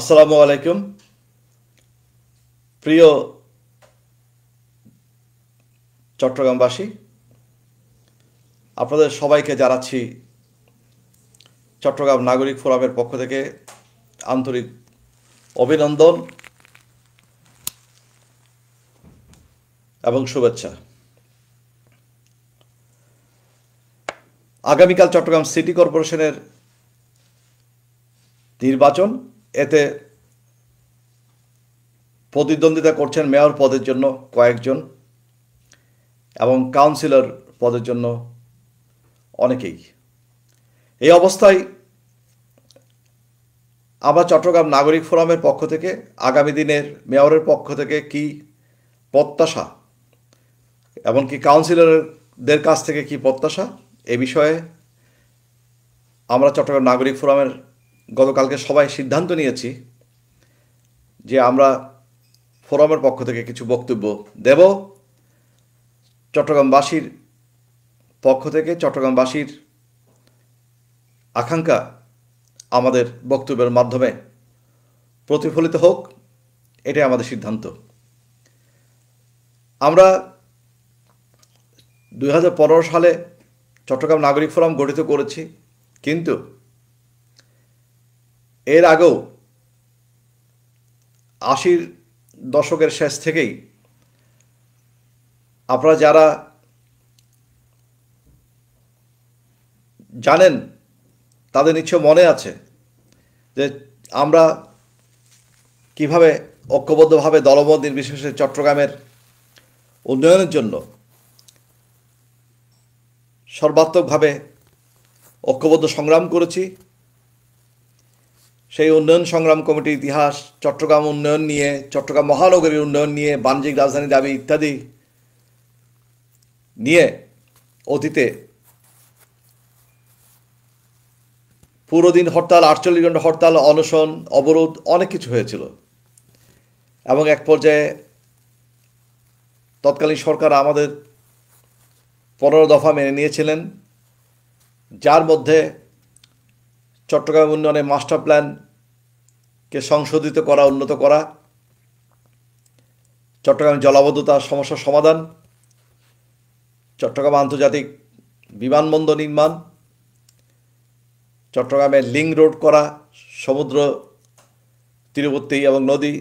আসসালামু আলাইকুম প্রিয় চট্টগ্রামবাসী আপনাদের সবাইকে জানাচ্ছি চট্টগ্রাম নাগরিক ফোরামের পক্ষ থেকে আন্তরিক অভিনন্দন এবং শুভেচ্ছা আগামীকাল চট্টগ্রাম সিটি কর্পোরেশনের নির্বাচন এতে প্রতিদ্বন্দ্বিতা করছেন মেয়র পদের জন্য কয়েকজন এবং কাউন্সিলর পদের জন্য অনেকেই এই অবস্থায় আমরা চট্টগ্রাম নাগরিক ফোরামের পক্ষ থেকে আগামী দিনের মেয়রের পক্ষ থেকে কি প্রত্যাশা এমনকি কাউন্সিলরদের কাছ থেকে কি প্রত্যাশা এ বিষয়ে আমরা চট্টগ্রাম নাগরিক ফোরামের গতকালকে সবাই সিদ্ধান্ত নিয়েছি যে আমরা ফোরামের পক্ষ থেকে কিছু বক্তব্য দেব চট্টগ্রামবাসীর পক্ষ থেকে চট্টগ্রামবাসীর আকাঙ্ক্ষা আমাদের বক্তব্যের মাধ্যমে প্রতিফলিত হোক এটাই আমাদের সিদ্ধান্ত আমরা দুই সালে চট্টগ্রাম নাগরিক ফোরাম গঠিত করেছি কিন্তু এর আগেও আশির দশকের শেষ থেকেই আপনারা যারা জানেন তাদের নিশ্চয় মনে আছে যে আমরা কিভাবে ঐক্যবদ্ধভাবে দলবল নির্বিশেষে চট্টগ্রামের উন্নয়নের জন্য সর্বাত্মকভাবে ঐক্যবদ্ধ সংগ্রাম করেছি সেই উন্নয়ন সংগ্রাম কমিটির ইতিহাস চট্টগ্রাম উন্নয়ন নিয়ে চট্টগ্রাম মহানগরীর উন্নয়ন নিয়ে বাণিজ্যিক রাজধানী দাবি ইত্যাদি নিয়ে অতীতে পুরো দিন হরতাল আটচল্লিশ ঘন্টা হরতাল অনশন অবরোধ অনেক কিছু হয়েছিল এবং এক পর্যায়ে তৎকালীন সরকার আমাদের পনেরো দফা মেনে নিয়েছিলেন যার মধ্যে চট্টগ্রাম উন্নয়নে মাস্টার প্ল্যানকে সংশোধিত করা উন্নত করা চট্টগ্রাম জলাবদ্ধতার সমস্যা সমাধান চট্টগ্রাম আন্তর্জাতিক বিমানবন্দর নির্মাণ চট্টগ্রামে লিং রোড করা সমুদ্র তীরবর্তী এবং নদী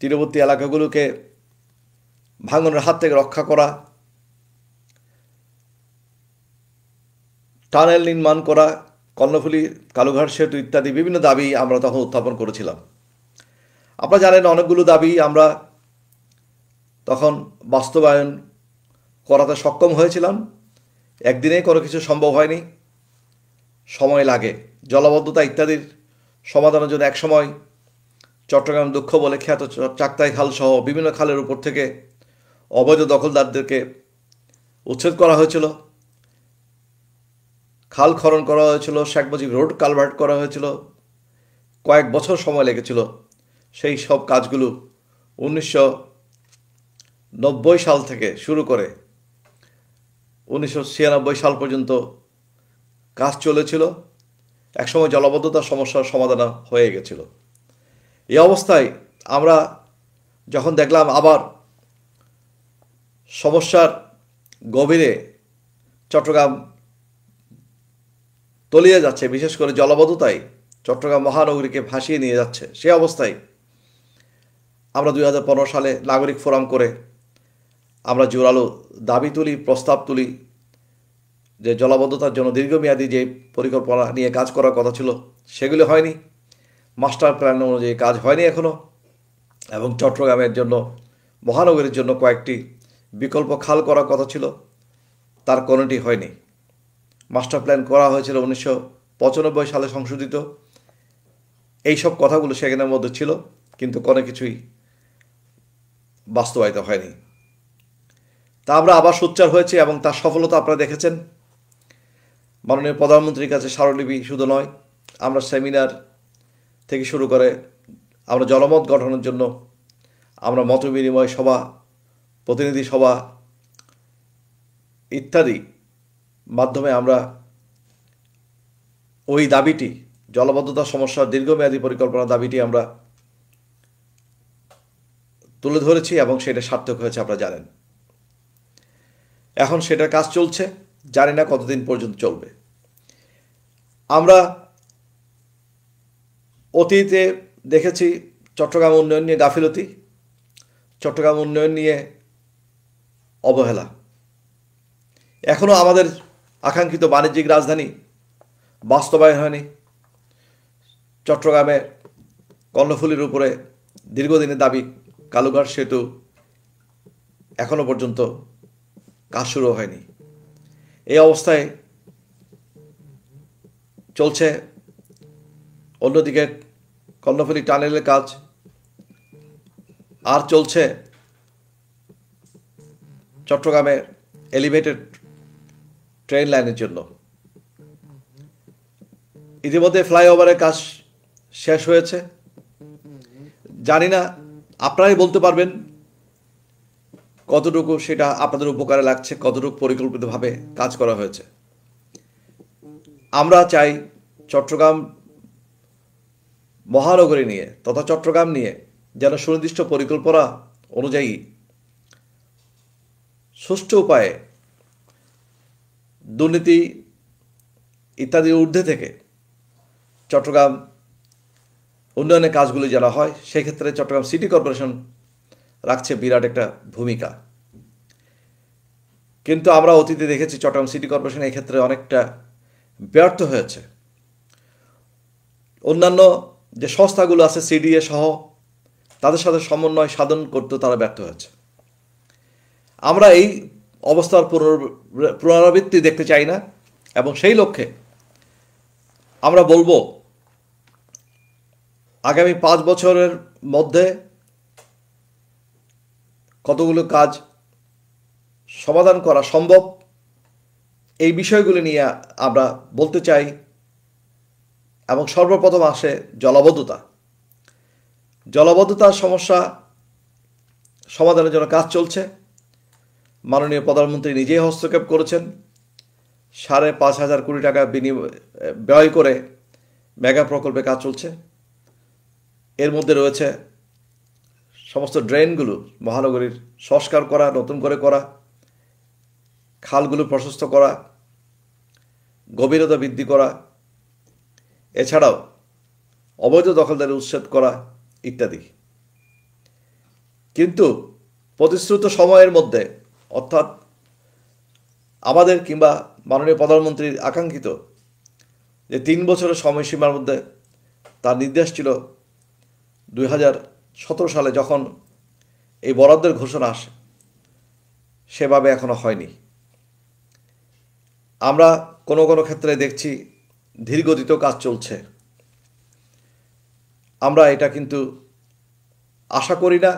তীরবর্তী এলাকাগুলোকে ভাঙনের হাত থেকে রক্ষা করা টানেল নির্মাণ করা কর্ণফুলি কালুঘাট সেতু ইত্যাদি বিভিন্ন দাবি আমরা তখন উত্থাপন করেছিলাম আপনারা জানেন অনেকগুলো দাবি আমরা তখন বাস্তবায়ন করাতে সক্ষম হয়েছিলাম একদিনে কোনো কিছু সম্ভব হয়নি সময় লাগে জলবদ্ধতা ইত্যাদির সমাধানের জন্য একসময় চট্টগ্রাম দুঃখ বলে খ্যাত চাকতাই খালসহ বিভিন্ন খালের উপর থেকে অবৈধ দখলদারদেরকে উচ্ছেদ করা হয়েছিল খাল খনন করা হয়েছিল শেখ মুজিব রোড কালভার্ট করা হয়েছিল কয়েক বছর সময় লেগেছিল সেই সব কাজগুলো উনিশশো নব্বই সাল থেকে শুরু করে উনিশশো ছিয়ানব্বই সাল পর্যন্ত কাজ চলেছিল একসময় জলাবদ্ধতার সমস্যার সমাধান হয়ে গেছিল এই অবস্থায় আমরা যখন দেখলাম আবার সমস্যার গভীরে চট্টগ্রাম তলিয়ে যাচ্ছে বিশেষ করে জলবদ্ধতাই চট্টগ্রাম মহানগরীকে ভাসিয়ে নিয়ে যাচ্ছে সে অবস্থায় আমরা দুই সালে নাগরিক ফোরাম করে আমরা জোরালো দাবি তুলি প্রস্তাব তুলি যে জলবদ্ধতার জন্য দীর্ঘমেয়াদী যে পরিকল্পনা নিয়ে কাজ করার কথা ছিল সেগুলি হয়নি মাস্টার প্ল্যান অনুযায়ী কাজ হয়নি এখনও এবং চট্টগ্রামের জন্য মহানগরীর জন্য কয়েকটি বিকল্প খাল করার কথা ছিল তার কোনোটি হয়নি মাস্টার প্ল্যান করা হয়েছিল উনিশশো পঁচানব্বই সালে সংশোধিত এই সব কথাগুলো সেখানের মধ্যে ছিল কিন্তু কোনো কিছুই বাস্তবায়িত হয়নি তা আমরা আবার সোচ্চার হয়েছে এবং তার সফলতা আপনারা দেখেছেন মাননীয় প্রধানমন্ত্রীর কাছে স্মারলিপি শুধু নয় আমরা সেমিনার থেকে শুরু করে আমরা জনমত গঠনের জন্য আমরা মত বিনিময় সভা প্রতিনিধি সভা ইত্যাদি মাধ্যমে আমরা ওই দাবিটি জলবদ্ধতা সমস্যার দীর্ঘমেয়াদী পরিকল্পনা দাবিটি আমরা তুলে ধরেছি এবং সেটা সার্থক হয়েছে আপনারা জানেন এখন সেটার কাজ চলছে জানি না কতদিন পর্যন্ত চলবে আমরা অতীতে দেখেছি চট্টগ্রাম উন্নয়ন নিয়ে গাফিলতি চট্টগ্রাম উন্নয়ন নিয়ে অবহেলা এখনও আমাদের আকাঙ্ক্ষিত বাণিজ্যিক রাজধানী বাস্তবায়ন হয়নি চট্টগ্রামে কর্ণফুলির উপরে দীর্ঘদিনের দাবি কালুঘাট সেতু এখনও পর্যন্ত কাজ শুরু হয়নি এই অবস্থায় চলছে অন্যদিকে কর্ণফুলি টানেলের কাজ আর চলছে চট্টগ্রামে এলিভেটেড ট্রেন লাইনের জন্য ইতিমধ্যে ফ্লাইওভারের কাজ শেষ হয়েছে জানি না আপনারাই বলতে পারবেন কতটুকু সেটা আপনাদের উপকারে লাগছে কতটুকু পরিকল্পিতভাবে কাজ করা হয়েছে আমরা চাই চট্টগ্রাম মহানগরী নিয়ে তথা চট্টগ্রাম নিয়ে যেন সুনির্দিষ্ট পরিকল্পনা অনুযায়ী সুষ্ঠু উপায়ে দুর্নীতি ইত্যাদি ঊর্ধ্বে থেকে চট্টগ্রাম উন্নয়নের কাজগুলি যারা হয় সেক্ষেত্রে চট্টগ্রাম সিটি কর্পোরেশন রাখছে বিরাট একটা ভূমিকা কিন্তু আমরা অতীতে দেখেছি চট্টগ্রাম সিটি কর্পোরেশন ক্ষেত্রে অনেকটা ব্যর্থ হয়েছে অন্যান্য যে সংস্থাগুলো আছে সিডিএ সহ তাদের সাথে সমন্বয় সাধন করতে তারা ব্যর্থ হয়েছে আমরা এই অবস্থার পুনরাবৃত্তি দেখতে চাই না এবং সেই লক্ষ্যে আমরা বলবো আগামী পাঁচ বছরের মধ্যে কতগুলো কাজ সমাধান করা সম্ভব এই বিষয়গুলি নিয়ে আমরা বলতে চাই এবং সর্বপ্রথম আসে জলাবদ্ধতা জলাবদ্ধতার সমস্যা সমাধানের জন্য কাজ চলছে মাননীয় প্রধানমন্ত্রী নিজেই হস্তক্ষেপ করেছেন সাড়ে পাঁচ হাজার কোটি টাকা বিনিময় ব্যয় করে মেগা প্রকল্পে কাজ চলছে এর মধ্যে রয়েছে সমস্ত ড্রেনগুলো মহানগরীর সংস্কার করা নতুন করে করা খালগুলো প্রশস্ত করা গভীরতা বৃদ্ধি করা এছাড়াও অবৈধ দখলদারি উচ্ছেদ করা ইত্যাদি কিন্তু প্রতিশ্রুত সময়ের মধ্যে অর্থাৎ আমাদের কিংবা মাননীয় প্রধানমন্ত্রীর আকাঙ্ক্ষিত যে তিন বছরের সময়সীমার মধ্যে তার নির্দেশ ছিল দুই সালে যখন এই বরাদ্দের ঘোষণা আসে সেভাবে এখনও হয়নি আমরা কোনো কোনো ক্ষেত্রে দেখছি ধীরগতিত কাজ চলছে আমরা এটা কিন্তু আশা করি না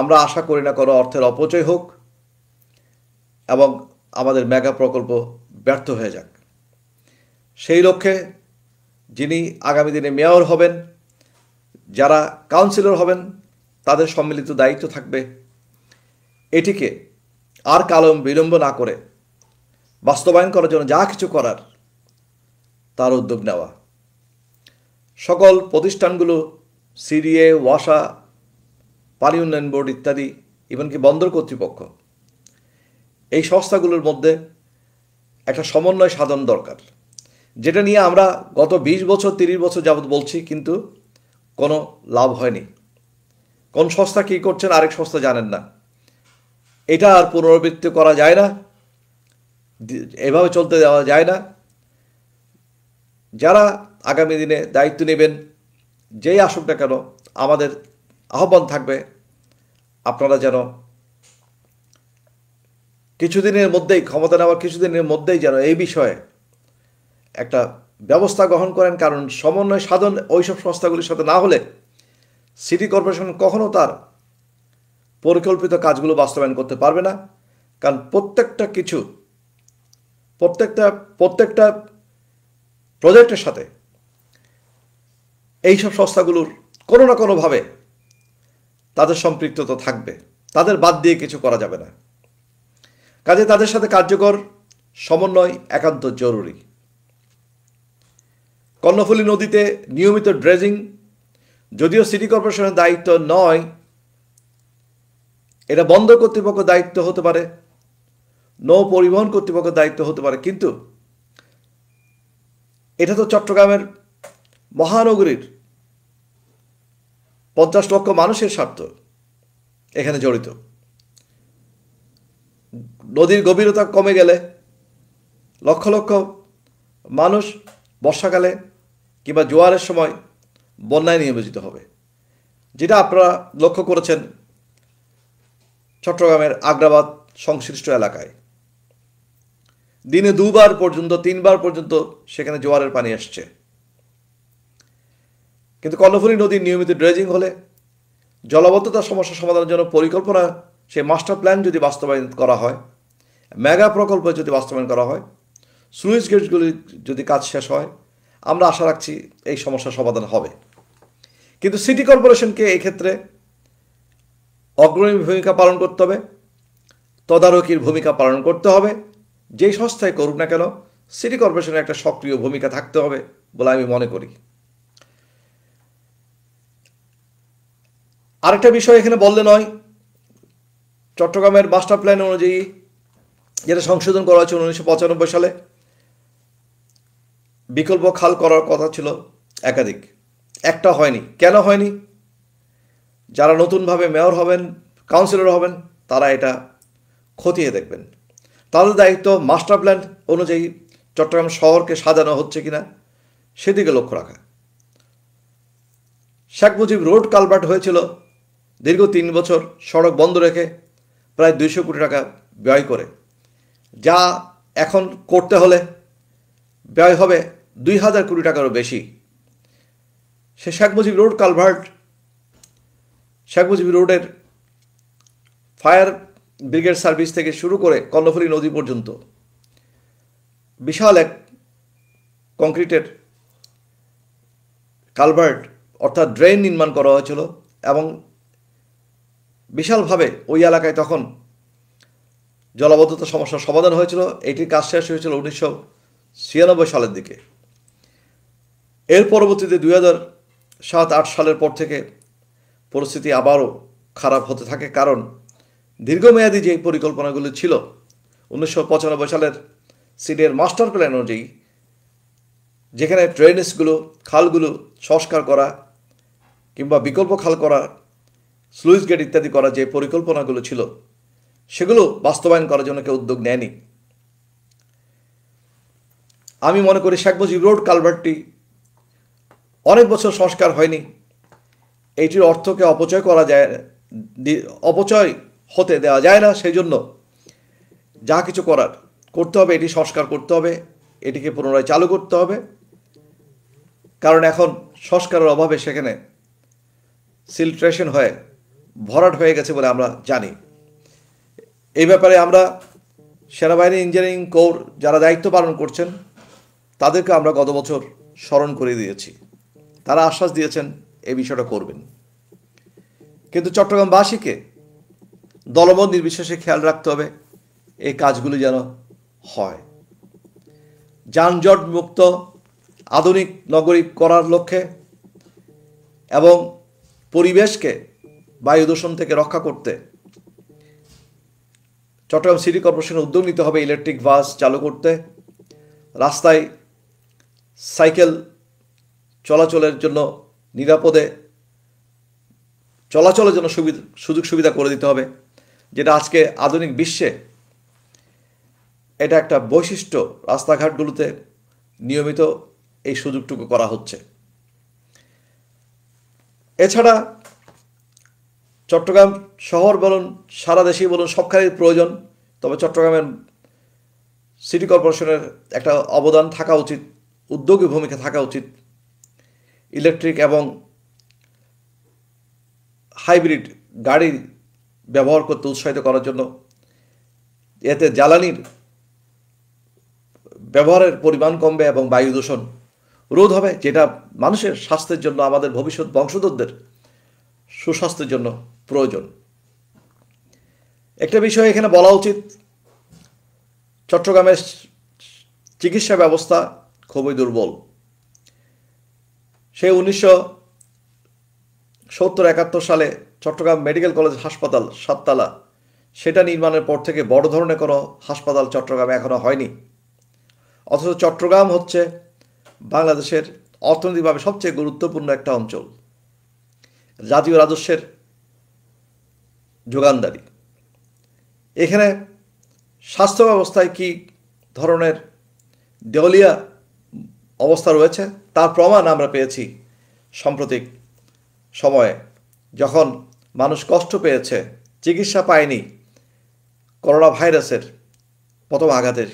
আমরা আশা করি না কোনো অর্থের অপচয় হোক এবং আমাদের মেগা প্রকল্প ব্যর্থ হয়ে যাক সেই লক্ষ্যে যিনি আগামী দিনে মেয়র হবেন যারা কাউন্সিলর হবেন তাদের সম্মিলিত দায়িত্ব থাকবে এটিকে আর কালম বিলম্ব না করে বাস্তবায়ন করার জন্য যা কিছু করার তার উদ্যোগ নেওয়া সকল প্রতিষ্ঠানগুলো সিডিএ ওয়াসা পানি উন্নয়ন বোর্ড ইত্যাদি ইভেনকি বন্দর কর্তৃপক্ষ এই সংস্থাগুলোর মধ্যে একটা সমন্বয় সাধন দরকার যেটা নিয়ে আমরা গত ২০ বছর তিরিশ বছর যাবৎ বলছি কিন্তু কোনো লাভ হয়নি কোন সংস্থা কী করছেন আরেক সংস্থা জানেন না এটা আর পুনরাবৃত্তি করা যায় না এভাবে চলতে দেওয়া যায় না যারা আগামী দিনে দায়িত্ব নেবেন যেই আসুক না কেন আমাদের আহ্বান থাকবে আপনারা যেন কিছুদিনের মধ্যেই ক্ষমতা নেওয়ার কিছুদিনের মধ্যেই যেন এই বিষয়ে একটা ব্যবস্থা গ্রহণ করেন কারণ সমন্বয় সাধন ওইসব সংস্থাগুলির সাথে না হলে সিটি কর্পোরেশন কখনও তার পরিকল্পিত কাজগুলো বাস্তবায়ন করতে পারবে না কারণ প্রত্যেকটা কিছু প্রত্যেকটা প্রত্যেকটা প্রজেক্টের সাথে এইসব সংস্থাগুলোর কোনো না কোনোভাবে তাদের সম্পৃক্ততা থাকবে তাদের বাদ দিয়ে কিছু করা যাবে না কাজে তাদের সাথে কার্যকর সমন্বয় একান্ত জরুরি কর্ণফুলী নদীতে নিয়মিত ড্রেজিং যদিও সিটি কর্পোরেশনের দায়িত্ব নয় এটা বন্দর কর্তৃপক্ষ দায়িত্ব হতে পারে নৌ পরিবহন কর্তৃপক্ষ দায়িত্ব হতে পারে কিন্তু এটা তো চট্টগ্রামের মহানগরীর পঞ্চাশ লক্ষ মানুষের স্বার্থ এখানে জড়িত নদীর গভীরতা কমে গেলে লক্ষ লক্ষ মানুষ বর্ষাকালে কিংবা জোয়ারের সময় বন্যায় নিয়োজিত হবে যেটা আপনারা লক্ষ্য করেছেন চট্টগ্রামের আগ্রাবাদ সংশ্লিষ্ট এলাকায় দিনে দুবার পর্যন্ত তিনবার পর্যন্ত সেখানে জোয়ারের পানি আসছে কিন্তু কর্ণফুলী নদীর নিয়মিত ড্রেজিং হলে জলবদ্ধতার সমস্যা সমাধানের জন্য পরিকল্পনা সেই মাস্টার প্ল্যান যদি বাস্তবায়ন করা হয় মেগা প্রকল্প যদি বাস্তবায়ন করা হয় সুইচ গেটগুলি যদি কাজ শেষ হয় আমরা আশা রাখছি এই সমস্যার সমাধান হবে কিন্তু সিটি কর্পোরেশনকে ক্ষেত্রে অগ্রণী ভূমিকা পালন করতে হবে তদারকির ভূমিকা পালন করতে হবে যেই সংস্থায় করুক না কেন সিটি কর্পোরেশনের একটা সক্রিয় ভূমিকা থাকতে হবে বলে আমি মনে করি আরেকটা বিষয় এখানে বললে নয় চট্টগ্রামের মাস্টার প্ল্যান অনুযায়ী যেটা সংশোধন করা হয়েছে উনিশশো পঁচানব্বই সালে বিকল্প খাল করার কথা ছিল একাধিক একটা হয়নি কেন হয়নি যারা নতুনভাবে মেয়র হবেন কাউন্সিলর হবেন তারা এটা খতিয়ে দেখবেন তাদের দায়িত্ব মাস্টার প্ল্যান অনুযায়ী চট্টগ্রাম শহরকে সাজানো হচ্ছে কিনা সেদিকে লক্ষ্য রাখা শেখ মুজিব রোড কালভার্ট হয়েছিল দীর্ঘ তিন বছর সড়ক বন্ধ রেখে প্রায় দুইশো কোটি টাকা ব্যয় করে যা এখন করতে হলে ব্যয় হবে দুই হাজার কোটি টাকারও বেশি সে শেখ মুজিব রোড কালভার্ট শেখ মুজিব রোডের ফায়ার ব্রিগেড সার্ভিস থেকে শুরু করে কর্ণফুলী নদী পর্যন্ত বিশাল এক কংক্রিটের কালভার্ট অর্থাৎ ড্রেন নির্মাণ করা হয়েছিল এবং বিশালভাবে ওই এলাকায় তখন জলাবদ্ধতা সমস্যার সমাধান হয়েছিল এটির কাজ শেষ হয়েছিল উনিশশো ছিয়ানব্বই সালের দিকে এর পরবর্তীতে দুই হাজার সাত আট সালের পর থেকে পরিস্থিতি আবারও খারাপ হতে থাকে কারণ দীর্ঘমেয়াদী যে পরিকল্পনাগুলো ছিল উনিশশো পঁচানব্বই সালের সিডের মাস্টার প্ল্যান অনুযায়ী যেখানে ড্রেনেজগুলো খালগুলো সংস্কার করা কিংবা বিকল্প খাল করা স্লুইস গেট ইত্যাদি করা যে পরিকল্পনাগুলো ছিল সেগুলো বাস্তবায়ন করার জন্য কেউ উদ্যোগ নেয়নি আমি মনে করি শেখ মুজিব রোড কালভার্টটি অনেক বছর সংস্কার হয়নি এইটির অর্থকে অপচয় করা যায় অপচয় হতে দেওয়া যায় না সেই জন্য যা কিছু করার করতে হবে এটি সংস্কার করতে হবে এটিকে পুনরায় চালু করতে হবে কারণ এখন সংস্কারের অভাবে সেখানে সিলট্রেশন হয়ে ভরাট হয়ে গেছে বলে আমরা জানি এই ব্যাপারে আমরা সেনাবাহিনী ইঞ্জিনিয়ারিং কোর যারা দায়িত্ব পালন করছেন তাদেরকে আমরা গত বছর স্মরণ করে দিয়েছি তারা আশ্বাস দিয়েছেন এই বিষয়টা করবেন কিন্তু চট্টগ্রামবাসীকে দলবল নির্বিশেষে খেয়াল রাখতে হবে এই কাজগুলি যেন হয় যানজট মুক্ত আধুনিক নগরী করার লক্ষ্যে এবং পরিবেশকে বায়ু দূষণ থেকে রক্ষা করতে চট্টগ্রাম সিটি কর্পোরেশনের উদ্যোগ নিতে হবে ইলেকট্রিক বাস চালু করতে রাস্তায় সাইকেল চলাচলের জন্য নিরাপদে চলাচলের জন্য সুবিধা সুযোগ সুবিধা করে দিতে হবে যেটা আজকে আধুনিক বিশ্বে এটা একটা বৈশিষ্ট্য রাস্তাঘাটগুলোতে নিয়মিত এই সুযোগটুকু করা হচ্ছে এছাড়া চট্টগ্রাম শহর বলুন সারা দেশেই বলুন সবখানেই প্রয়োজন তবে চট্টগ্রামের সিটি কর্পোরেশনের একটা অবদান থাকা উচিত উদ্যোগী ভূমিকা থাকা উচিত ইলেকট্রিক এবং হাইব্রিড গাড়ি ব্যবহার করতে উৎসাহিত করার জন্য এতে জ্বালানির ব্যবহারের পরিমাণ কমবে এবং বায়ু দূষণ রোধ হবে যেটা মানুষের স্বাস্থ্যের জন্য আমাদের ভবিষ্যৎ বংশধরদের সুস্বাস্থ্যের জন্য প্রয়োজন একটা বিষয় এখানে বলা উচিত চট্টগ্রামের চিকিৎসা ব্যবস্থা খুবই দুর্বল সে উনিশশো সত্তর একাত্তর সালে চট্টগ্রাম মেডিকেল কলেজ হাসপাতাল সাততলা সেটা নির্মাণের পর থেকে বড় ধরনের কোনো হাসপাতাল চট্টগ্রামে এখনও হয়নি অথচ চট্টগ্রাম হচ্ছে বাংলাদেশের অর্থনৈতিকভাবে সবচেয়ে গুরুত্বপূর্ণ একটা অঞ্চল জাতীয় রাজস্বের যোগানদারি এখানে স্বাস্থ্য ব্যবস্থায় কি ধরনের দেউলিয়া অবস্থা রয়েছে তার প্রমাণ আমরা পেয়েছি সাম্প্রতিক সময়ে যখন মানুষ কষ্ট পেয়েছে চিকিৎসা পায়নি করোনা ভাইরাসের প্রথম আঘাতের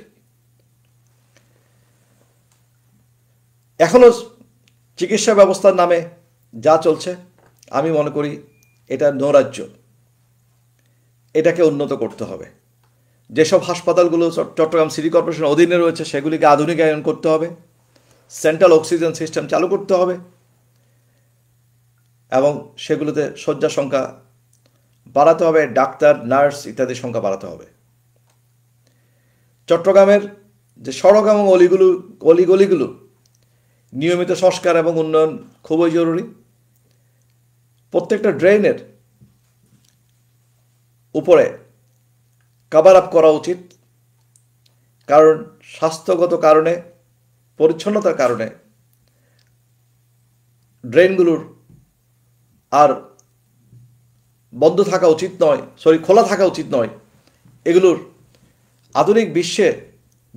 এখনও চিকিৎসা ব্যবস্থার নামে যা চলছে আমি মনে করি এটা নৈরাজ্য এটাকে উন্নত করতে হবে যেসব হাসপাতালগুলো চট্টগ্রাম সিটি কর্পোরেশনের অধীনে রয়েছে সেগুলিকে আধুনিকায়ন করতে হবে সেন্ট্রাল অক্সিজেন সিস্টেম চালু করতে হবে এবং সেগুলোতে শয্যা সংখ্যা বাড়াতে হবে ডাক্তার নার্স ইত্যাদি সংখ্যা বাড়াতে হবে চট্টগ্রামের যে সড়ক এবং অলিগুলো অলিগলিগুলো নিয়মিত সংস্কার এবং উন্নয়ন খুবই জরুরি প্রত্যেকটা ড্রেনের উপরে কাবার আপ করা উচিত কারণ স্বাস্থ্যগত কারণে পরিচ্ছন্নতার কারণে ড্রেনগুলোর আর বন্ধ থাকা উচিত নয় সরি খোলা থাকা উচিত নয় এগুলোর আধুনিক বিশ্বে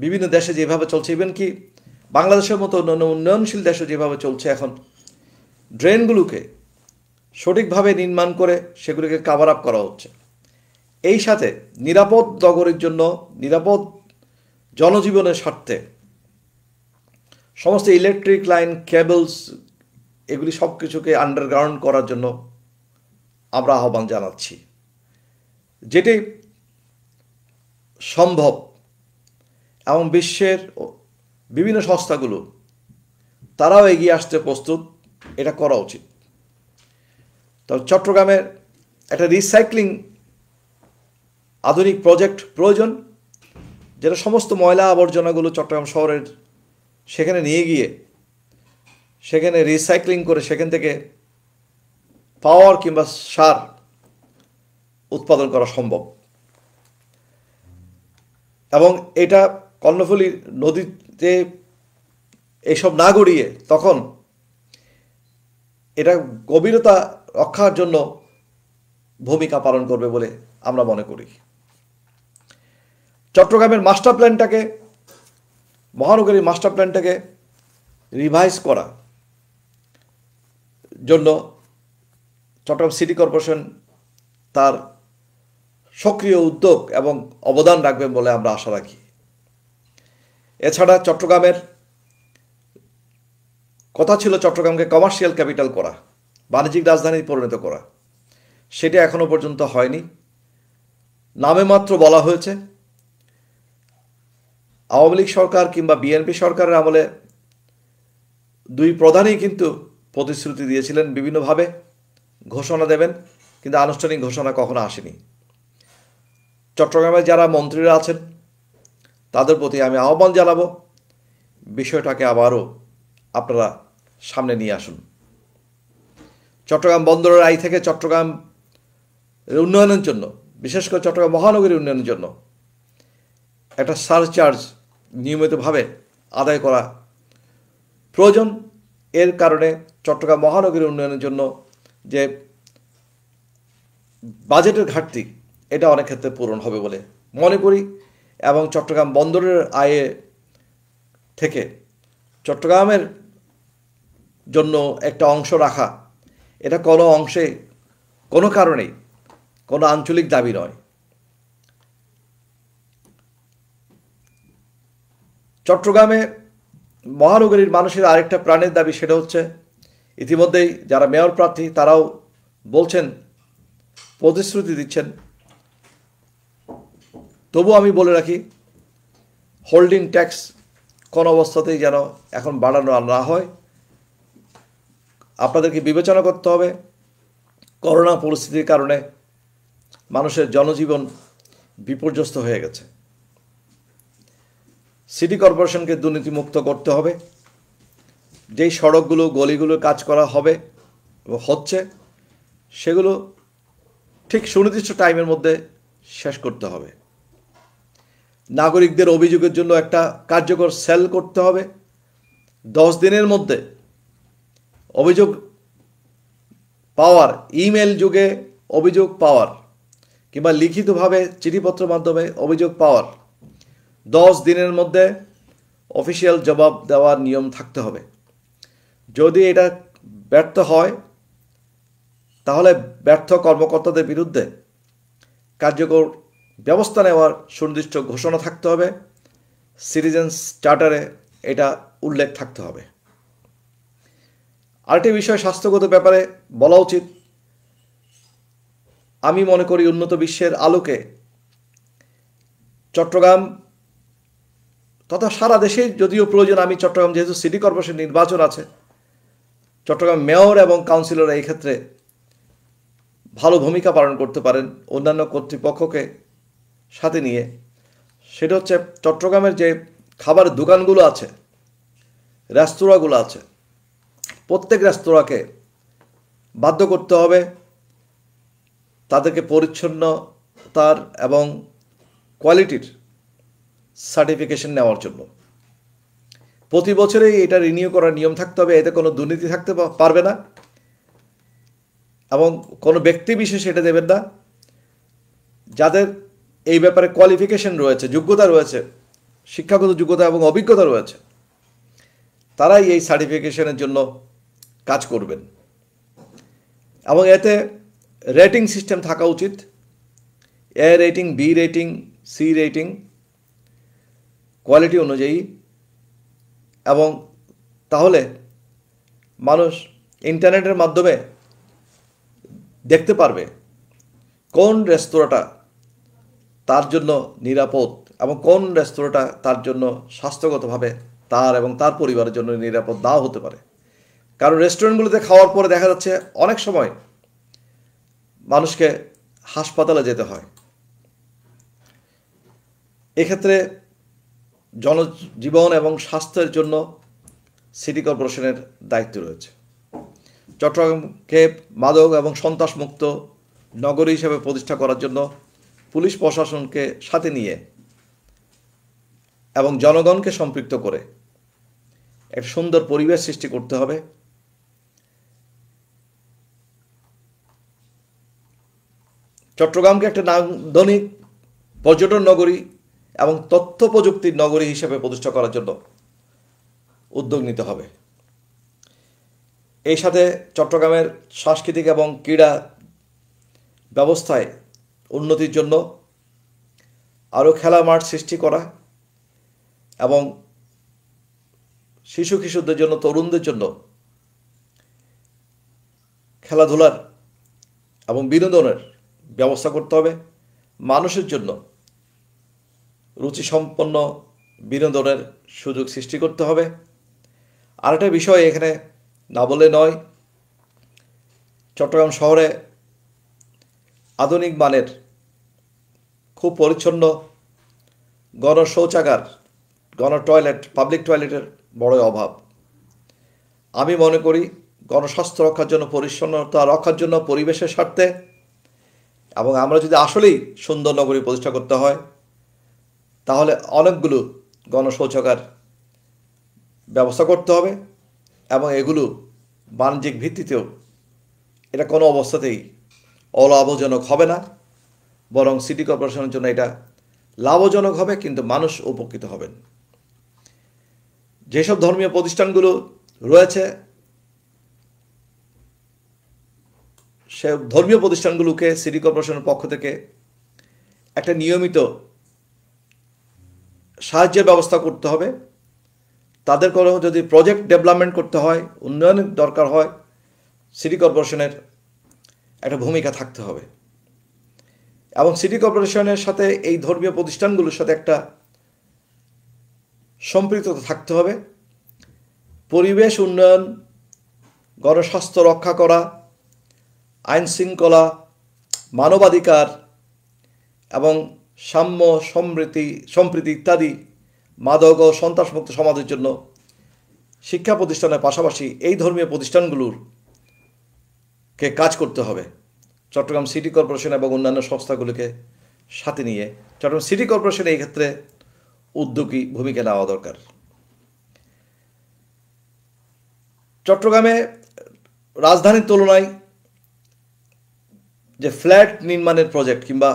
বিভিন্ন দেশে যেভাবে চলছে ইভেন কি বাংলাদেশের মতো অন্যান্য উন্নয়নশীল দেশে যেভাবে চলছে এখন ড্রেনগুলোকে সঠিকভাবে নির্মাণ করে সেগুলিকে কাভার আপ করা হচ্ছে এই সাথে নিরাপদ নগরের জন্য নিরাপদ জনজীবনের স্বার্থে সমস্ত ইলেকট্রিক লাইন কেবলস এগুলি সব কিছুকে আন্ডারগ্রাউন্ড করার জন্য আমরা আহ্বান জানাচ্ছি যেটি সম্ভব এবং বিশ্বের বিভিন্ন সংস্থাগুলো তারাও এগিয়ে আসতে প্রস্তুত এটা করা উচিত তবে চট্টগ্রামের একটা রিসাইক্লিং আধুনিক প্রজেক্ট প্রয়োজন যেটা সমস্ত ময়লা আবর্জনাগুলো চট্টগ্রাম শহরের সেখানে নিয়ে গিয়ে সেখানে রিসাইক্লিং করে সেখান থেকে পাওয়ার কিংবা সার উৎপাদন করা সম্ভব এবং এটা কর্ণফুলী নদীতে এইসব না গড়িয়ে তখন এটা গভীরতা রক্ষার জন্য ভূমিকা পালন করবে বলে আমরা মনে করি চট্টগ্রামের মাস্টার প্ল্যানটাকে মহানগরীর মাস্টার প্ল্যানটাকে রিভাইজ করা জন্য চট্টগ্রাম সিটি কর্পোরেশন তার সক্রিয় উদ্যোগ এবং অবদান রাখবেন বলে আমরা আশা রাখি এছাড়া চট্টগ্রামের কথা ছিল চট্টগ্রামকে কমার্শিয়াল ক্যাপিটাল করা বাণিজ্যিক রাজধানী পরিণত করা সেটা এখনও পর্যন্ত হয়নি নামে মাত্র বলা হয়েছে আওয়ামী লীগ সরকার কিংবা বিএনপি সরকারের আমলে দুই প্রধানই কিন্তু প্রতিশ্রুতি দিয়েছিলেন বিভিন্নভাবে ঘোষণা দেবেন কিন্তু আনুষ্ঠানিক ঘোষণা কখনো আসেনি চট্টগ্রামে যারা মন্ত্রীরা আছেন তাদের প্রতি আমি আহ্বান জানাবো বিষয়টাকে আবারও আপনারা সামনে নিয়ে আসুন চট্টগ্রাম বন্দরের আই থেকে চট্টগ্রাম উন্নয়নের জন্য বিশেষ করে চট্টগ্রাম মহানগরীর উন্নয়নের জন্য একটা সারচার্জ নিয়মিতভাবে আদায় করা প্রয়োজন এর কারণে চট্টগ্রাম মহানগরীর উন্নয়নের জন্য যে বাজেটের ঘাটতি এটা অনেক ক্ষেত্রে পূরণ হবে বলে মনে করি এবং চট্টগ্রাম বন্দরের আয়ে থেকে চট্টগ্রামের জন্য একটা অংশ রাখা এটা কোনো অংশে কোনো কারণেই কোনো আঞ্চলিক দাবি নয় চট্টগ্রামে মহানগরীর মানুষের আরেকটা প্রাণের দাবি সেটা হচ্ছে ইতিমধ্যেই যারা মেয়র প্রার্থী তারাও বলছেন প্রতিশ্রুতি দিচ্ছেন তবু আমি বলে রাখি হোল্ডিং ট্যাক্স কোনো অবস্থাতেই যেন এখন বাড়ানো না হয় আপনাদেরকে বিবেচনা করতে হবে করোনা পরিস্থিতির কারণে মানুষের জনজীবন বিপর্যস্ত হয়ে গেছে সিটি কর্পোরেশনকে দুর্নীতিমুক্ত করতে হবে যেই সড়কগুলো গলিগুলো কাজ করা হবে হচ্ছে সেগুলো ঠিক সুনির্দিষ্ট টাইমের মধ্যে শেষ করতে হবে নাগরিকদের অভিযোগের জন্য একটা কার্যকর সেল করতে হবে দশ দিনের মধ্যে অভিযোগ পাওয়ার ইমেল যুগে অভিযোগ পাওয়ার কিংবা লিখিতভাবে চিঠিপত্র মাধ্যমে অভিযোগ পাওয়ার দশ দিনের মধ্যে অফিসিয়াল জবাব দেওয়ার নিয়ম থাকতে হবে যদি এটা ব্যর্থ হয় তাহলে ব্যর্থ কর্মকর্তাদের বিরুদ্ধে কার্যকর ব্যবস্থা নেওয়ার সুনির্দিষ্ট ঘোষণা থাকতে হবে সিটিজেন্স চার্টারে এটা উল্লেখ থাকতে হবে আরেকটি বিষয় স্বাস্থ্যগত ব্যাপারে বলা উচিত আমি মনে করি উন্নত বিশ্বের আলোকে চট্টগ্রাম তথা সারা দেশে যদিও প্রয়োজন আমি চট্টগ্রাম যেহেতু সিটি কর্পোরেশন নির্বাচন আছে চট্টগ্রাম মেয়র এবং কাউন্সিলর এই ক্ষেত্রে ভালো ভূমিকা পালন করতে পারেন অন্যান্য কর্তৃপক্ষকে সাথে নিয়ে সেটা হচ্ছে চট্টগ্রামের যে খাবার দোকানগুলো আছে রেস্তোরাঁগুলো আছে প্রত্যেক রেস্তোরাঁকে বাধ্য করতে হবে তাদেরকে পরিচ্ছন্নতার এবং কোয়ালিটির সার্টিফিকেশন নেওয়ার জন্য প্রতি বছরেই এটা রিনিউ করার নিয়ম থাকতে হবে এতে কোনো দুর্নীতি থাকতে পারবে না এবং কোনো ব্যক্তি বিশেষ এটা দেবেন না যাদের এই ব্যাপারে কোয়ালিফিকেশন রয়েছে যোগ্যতা রয়েছে শিক্ষাগত যোগ্যতা এবং অভিজ্ঞতা রয়েছে তারাই এই সার্টিফিকেশনের জন্য কাজ করবেন এবং এতে রেটিং সিস্টেম থাকা উচিত A rating B rating C rating quality অনুযায়ী এবং তাহলে মানুষ ইন্টারনেটের মাধ্যমে দেখতে পারবে কোন রেস্তোরাঁটা তার জন্য নিরাপদ এবং কোন রেস্তোরাঁটা তার জন্য স্বাস্থ্যগতভাবে তার এবং তার পরিবারের জন্য নিরাপদ নাও হতে পারে কারণ রেস্টুরেন্টগুলোতে খাওয়ার পরে দেখা যাচ্ছে অনেক সময় মানুষকে হাসপাতালে যেতে হয় এক্ষেত্রে জনজীবন এবং স্বাস্থ্যের জন্য সিটি কর্পোরেশনের দায়িত্ব রয়েছে চট্টগ্রামকে মাদক এবং সন্ত্রাসমুক্ত নগরী হিসেবে প্রতিষ্ঠা করার জন্য পুলিশ প্রশাসনকে সাথে নিয়ে এবং জনগণকে সম্পৃক্ত করে এক সুন্দর পরিবেশ সৃষ্টি করতে হবে চট্টগ্রামকে একটা নান্দনিক পর্যটন নগরী এবং তথ্য প্রযুক্তির নগরী হিসেবে প্রতিষ্ঠা করার জন্য উদ্যোগ নিতে হবে এই সাথে চট্টগ্রামের সাংস্কৃতিক এবং ক্রীড়া ব্যবস্থায় উন্নতির জন্য আরও খেলা মাঠ সৃষ্টি করা এবং শিশু কিশোরদের জন্য তরুণদের জন্য খেলাধুলার এবং বিনোদনের ব্যবস্থা করতে হবে মানুষের জন্য রুচিসম্পন্ন বিনোদনের সুযোগ সৃষ্টি করতে হবে আরেকটা বিষয় এখানে না বলে নয় চট্টগ্রাম শহরে আধুনিক মানের খুব পরিচ্ছন্ন গণ শৌচাগার গণ টয়লেট পাবলিক টয়লেটের বড় অভাব আমি মনে করি গণস্বাস্থ্য রক্ষার জন্য পরিচ্ছন্নতা রক্ষার জন্য পরিবেশের স্বার্থে এবং আমরা যদি আসলেই সুন্দর নগরী প্রতিষ্ঠা করতে হয় তাহলে অনেকগুলো গণশৌচাগার ব্যবস্থা করতে হবে এবং এগুলো বাণিজ্যিক ভিত্তিতেও এটা কোনো অবস্থাতেই অলাভজনক হবে না বরং সিটি কর্পোরেশনের জন্য এটা লাভজনক হবে কিন্তু মানুষ উপকৃত হবেন যেসব ধর্মীয় প্রতিষ্ঠানগুলো রয়েছে সে ধর্মীয় প্রতিষ্ঠানগুলোকে সিটি কর্পোরেশনের পক্ষ থেকে একটা নিয়মিত সাহায্যের ব্যবস্থা করতে হবে তাদের কোনো যদি প্রজেক্ট ডেভেলপমেন্ট করতে হয় উন্নয়নের দরকার হয় সিটি কর্পোরেশনের একটা ভূমিকা থাকতে হবে এবং সিটি কর্পোরেশনের সাথে এই ধর্মীয় প্রতিষ্ঠানগুলোর সাথে একটা সম্পৃক্ততা থাকতে হবে পরিবেশ উন্নয়ন গণস্বাস্থ্য রক্ষা করা আইন শৃঙ্খলা মানবাধিকার এবং সাম্য সমৃদ্ধি সম্প্রীতি ইত্যাদি মাদক ও সন্ত্রাসমুক্ত সমাজের জন্য শিক্ষা প্রতিষ্ঠানের পাশাপাশি এই ধর্মীয় প্রতিষ্ঠানগুলোর কে কাজ করতে হবে চট্টগ্রাম সিটি কর্পোরেশন এবং অন্যান্য সংস্থাগুলোকে সাথে নিয়ে চট্টগ্রাম সিটি কর্পোরেশন এই ক্ষেত্রে উদ্যোগী ভূমিকা নেওয়া দরকার চট্টগ্রামে রাজধানীর তুলনায় যে ফ্ল্যাট নির্মাণের প্রজেক্ট কিংবা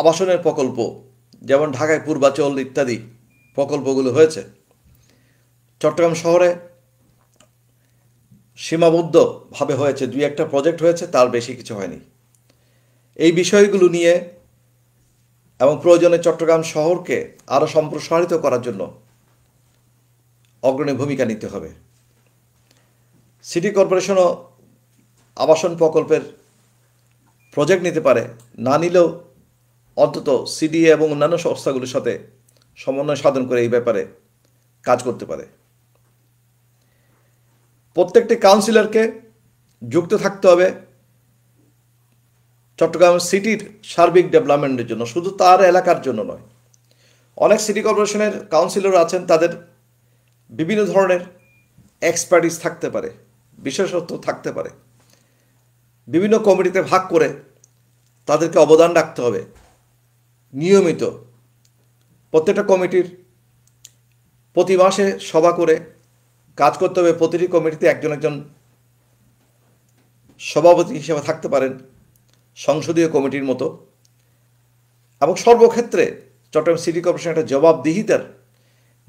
আবাসনের প্রকল্প যেমন ঢাকায় পূর্বাচল ইত্যাদি প্রকল্পগুলো হয়েছে চট্টগ্রাম শহরে সীমাবদ্ধভাবে হয়েছে দুই একটা প্রজেক্ট হয়েছে তার বেশি কিছু হয়নি এই বিষয়গুলো নিয়ে এবং প্রয়োজনে চট্টগ্রাম শহরকে আরও সম্প্রসারিত করার জন্য অগ্রণী ভূমিকা নিতে হবে সিটি কর্পোরেশনও আবাসন প্রকল্পের প্রজেক্ট নিতে পারে না নিলেও অন্তত সিডিএ এবং অন্যান্য সংস্থাগুলির সাথে সমন্বয় সাধন করে এই ব্যাপারে কাজ করতে পারে প্রত্যেকটি কাউন্সিলরকে যুক্ত থাকতে হবে চট্টগ্রাম সিটির সার্বিক ডেভেলপমেন্টের জন্য শুধু তার এলাকার জন্য নয় অনেক সিটি কর্পোরেশনের কাউন্সিলর আছেন তাদের বিভিন্ন ধরনের এক্সপার্টিস থাকতে পারে বিশেষত্ব থাকতে পারে বিভিন্ন কমিটিতে ভাগ করে তাদেরকে অবদান রাখতে হবে নিয়মিত প্রত্যেকটা কমিটির প্রতি মাসে সভা করে কাজ করতে হবে প্রতিটি কমিটিতে একজন একজন সভাপতি হিসেবে থাকতে পারেন সংসদীয় কমিটির মতো এবং সর্বক্ষেত্রে চট্টগ্রাম সিটি কর্পোরেশন একটা জবাবদিহিতার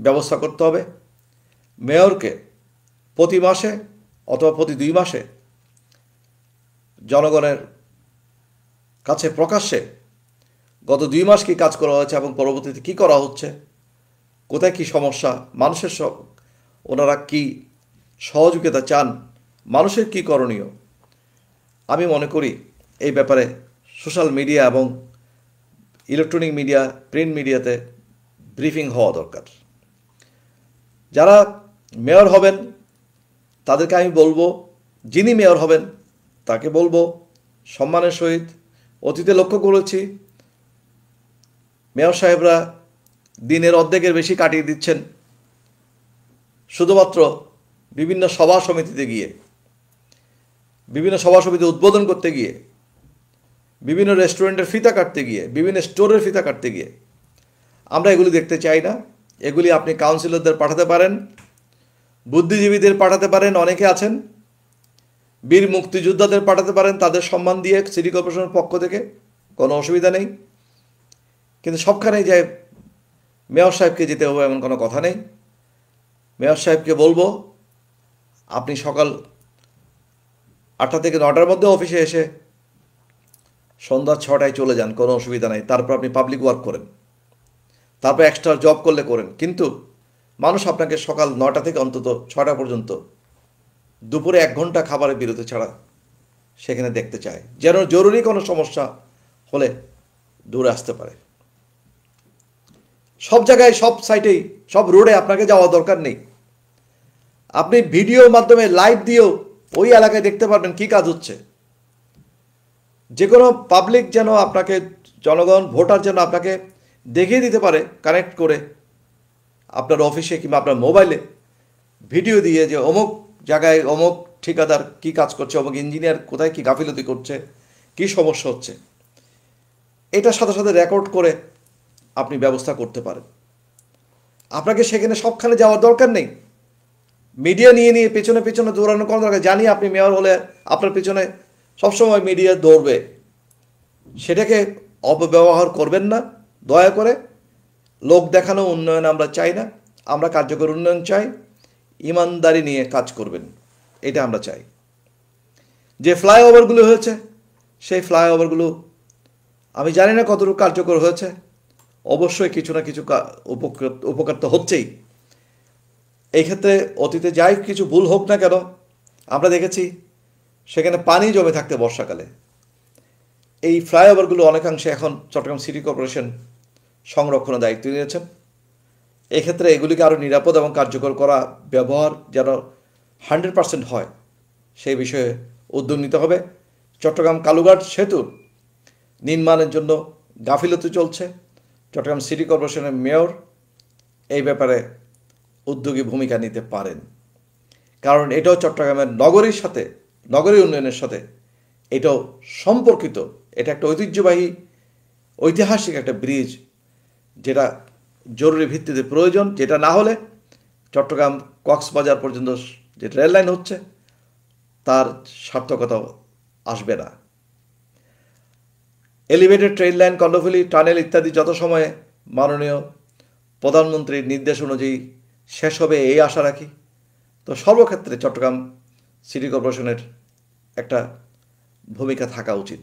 ব্যবস্থা করতে হবে মেয়রকে প্রতি মাসে অথবা প্রতি দুই মাসে জনগণের কাছে প্রকাশ্যে গত দুই মাস কি কাজ করা হয়েছে এবং পরবর্তীতে কি করা হচ্ছে কোথায় কি সমস্যা মানুষের সব ওনারা কি সহযোগিতা চান মানুষের কি করণীয় আমি মনে করি এই ব্যাপারে সোশ্যাল মিডিয়া এবং ইলেকট্রনিক মিডিয়া প্রিন্ট মিডিয়াতে ব্রিফিং হওয়া দরকার যারা মেয়র হবেন তাদেরকে আমি বলবো যিনি মেয়র হবেন তাকে বলবো সম্মানের সহিত অতীতে লক্ষ্য করেছি মেয়র সাহেবরা দিনের অর্ধেকের বেশি কাটিয়ে দিচ্ছেন শুধুমাত্র বিভিন্ন সভা সমিতিতে গিয়ে বিভিন্ন সভা সমিতি উদ্বোধন করতে গিয়ে বিভিন্ন রেস্টুরেন্টের ফিতা কাটতে গিয়ে বিভিন্ন স্টোরের ফিতা কাটতে গিয়ে আমরা এগুলি দেখতে চাই না এগুলি আপনি কাউন্সিলরদের পাঠাতে পারেন বুদ্ধিজীবীদের পাঠাতে পারেন অনেকে আছেন বীর মুক্তিযোদ্ধাদের পাঠাতে পারেন তাদের সম্মান দিয়ে সিটি কর্পোরেশনের পক্ষ থেকে কোনো অসুবিধা নেই কিন্তু সবখানেই যে মেয়র সাহেবকে যেতে হবে এমন কোনো কথা নেই মেয়র সাহেবকে বলবো আপনি সকাল আটটা থেকে নটার মধ্যে অফিসে এসে সন্ধ্যা ছটায় চলে যান কোনো অসুবিধা নেই তারপর আপনি পাবলিক ওয়ার্ক করেন তারপর এক্সট্রা জব করলে করেন কিন্তু মানুষ আপনাকে সকাল নটা থেকে অন্তত ছটা পর্যন্ত দুপুরে এক ঘন্টা খাবারের বিরতি ছাড়া সেখানে দেখতে চায় যেন জরুরি কোনো সমস্যা হলে দূরে আসতে পারে সব জায়গায় সব সাইটেই সব রোডে আপনাকে যাওয়া দরকার নেই আপনি ভিডিওর মাধ্যমে লাইভ দিয়েও ওই এলাকায় দেখতে পারবেন কি কাজ হচ্ছে যে কোনো পাবলিক যেন আপনাকে জনগণ ভোটার যেন আপনাকে দেখিয়ে দিতে পারে কানেক্ট করে আপনার অফিসে কিংবা আপনার মোবাইলে ভিডিও দিয়ে যে অমুক জায়গায় অমুক ঠিকাদার কি কাজ করছে অমুক ইঞ্জিনিয়ার কোথায় কি গাফিলতি করছে কি সমস্যা হচ্ছে এটার সাথে সাথে রেকর্ড করে আপনি ব্যবস্থা করতে পারেন আপনাকে সেখানে সবখানে যাওয়ার দরকার নেই মিডিয়া নিয়ে নিয়ে পেছনে পেছনে দৌড়ানো কোনো দরকার জানি আপনি মেয়র হলে আপনার পেছনে সবসময় মিডিয়া দৌড়বে সেটাকে অপব্যবহার করবেন না দয়া করে লোক দেখানো উন্নয়ন আমরা চাই না আমরা কার্যকর উন্নয়ন চাই ইমানদারি নিয়ে কাজ করবেন এটা আমরা চাই যে ফ্লাইওভারগুলো হয়েছে সেই ফ্লাইওভারগুলো আমি জানি না কতটুকু কার্যকর হয়েছে অবশ্যই কিছু না কিছু উপকার তো হচ্ছেই এই ক্ষেত্রে অতীতে যাই কিছু ভুল হোক না কেন আমরা দেখেছি সেখানে পানি জমে থাকতে বর্ষাকালে এই ফ্লাইওভারগুলো অনেকাংশে এখন চট্টগ্রাম সিটি কর্পোরেশন সংরক্ষণের দায়িত্ব নিয়েছেন এক্ষেত্রে এগুলিকে আরও নিরাপদ এবং কার্যকর করা ব্যবহার যেন হান্ড্রেড পার্সেন্ট হয় সেই বিষয়ে উদ্যোগ নিতে হবে চট্টগ্রাম কালুঘাট সেতু নির্মাণের জন্য গাফিলতি চলছে চট্টগ্রাম সিটি কর্পোরেশনের মেয়র এই ব্যাপারে উদ্যোগী ভূমিকা নিতে পারেন কারণ এটাও চট্টগ্রামের নগরীর সাথে নগরী উন্নয়নের সাথে এটাও সম্পর্কিত এটা একটা ঐতিহ্যবাহী ঐতিহাসিক একটা ব্রিজ যেটা জরুরি ভিত্তিতে প্রয়োজন যেটা না হলে চট্টগ্রাম কক্সবাজার পর্যন্ত যে রেল লাইন হচ্ছে তার সার্থকতা আসবে না elevated train line Karnaphuli tunnel ইত্যাদি যত সময়ে মাননীয় প্রধানমন্ত্রীর নির্দেশ অনুযায়ী শেষ হবে এই আশা রাখি তো সর্বক্ষেত্রে চট্টগ্রাম সিটি কর্পোরেশনের একটা ভূমিকা থাকা উচিত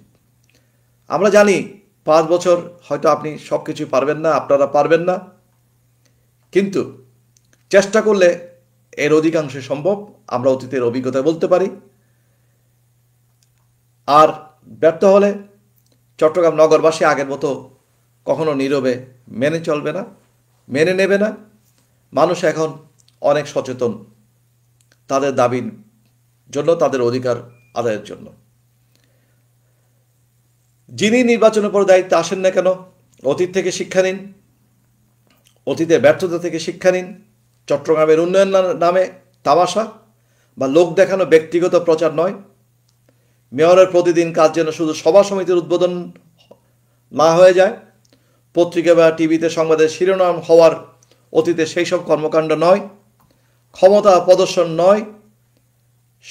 আমরা জানি পাঁচ বছর হয়তো আপনি সব কিছুই পারবেন না আপনারা পারবেন না কিন্তু চেষ্টা করলে এর অধিকাংশে সম্ভব আমরা অতীতের অভিজ্ঞতা বলতে পারি আর ব্যর্থ হলে চট্টগ্রাম নগরবাসী আগের মতো কখনো নীরবে মেনে চলবে না মেনে নেবে না মানুষ এখন অনেক সচেতন তাদের দাবির জন্য তাদের অধিকার আদায়ের জন্য যিনি নির্বাচনের পর দায়িত্বে আসেন না কেন অতীত থেকে শিক্ষা নিন অতীতে ব্যর্থতা থেকে শিক্ষা নিন চট্টগ্রামের উন্নয়ন নামে তামাশা বা লোক দেখানো ব্যক্তিগত প্রচার নয় মেয়রের প্রতিদিন কাজ যেন শুধু সভা সমিতির উদ্বোধন না হয়ে যায় পত্রিকা বা টিভিতে সংবাদের শিরোনাম হওয়ার অতীতে সেই সব কর্মকাণ্ড নয় ক্ষমতা প্রদর্শন নয়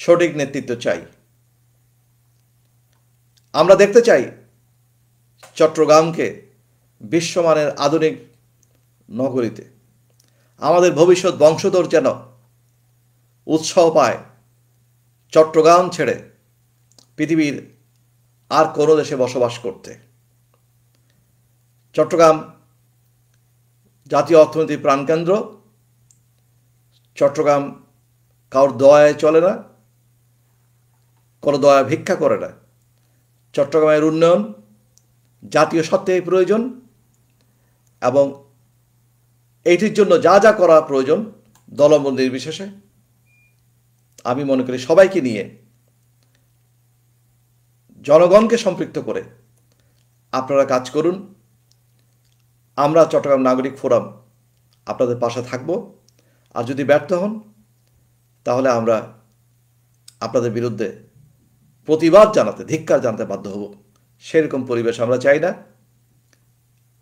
সঠিক নেতৃত্ব চাই আমরা দেখতে চাই চট্টগ্রামকে বিশ্বমানের আধুনিক নগরীতে আমাদের ভবিষ্যৎ বংশধর যেন উৎসাহ পায় চট্টগ্রাম ছেড়ে পৃথিবীর আর কোনো দেশে বসবাস করতে চট্টগ্রাম জাতীয় অর্থনীতির প্রাণকেন্দ্র চট্টগ্রাম কারোর দয়ায় চলে না কোনো দয়া ভিক্ষা করে না চট্টগ্রামের উন্নয়ন জাতীয় স্বার্থে প্রয়োজন এবং এইটির জন্য যা যা করা প্রয়োজন দলবল নির্বিশেষে আমি মনে করি সবাইকে নিয়ে জনগণকে সম্পৃক্ত করে আপনারা কাজ করুন আমরা চট্টগ্রাম নাগরিক ফোরাম আপনাদের পাশে থাকব আর যদি ব্যর্থ হন তাহলে আমরা আপনাদের বিরুদ্ধে প্রতিবাদ জানাতে ধিক্কার জানাতে বাধ্য হব সেরকম পরিবেশ আমরা চাই না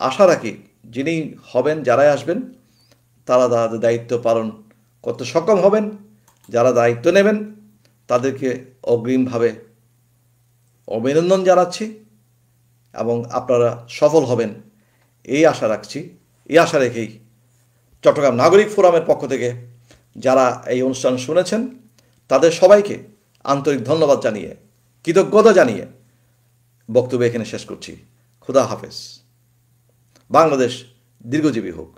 আশা রাখি যিনি হবেন যারাই আসবেন তারা তাদের দায়িত্ব পালন করতে সক্ষম হবেন যারা দায়িত্ব নেবেন তাদেরকে অগ্রিমভাবে অভিনন্দন জানাচ্ছি এবং আপনারা সফল হবেন এই আশা রাখছি এই আশা রেখেই চট্টগ্রাম নাগরিক ফোরামের পক্ষ থেকে যারা এই অনুষ্ঠান শুনেছেন তাদের সবাইকে আন্তরিক ধন্যবাদ জানিয়ে কৃতজ্ঞতা জানিয়ে বক্তব্য এখানে শেষ করছি খুদা হাফেজ বাংলাদেশ দীর্ঘজীবী হোক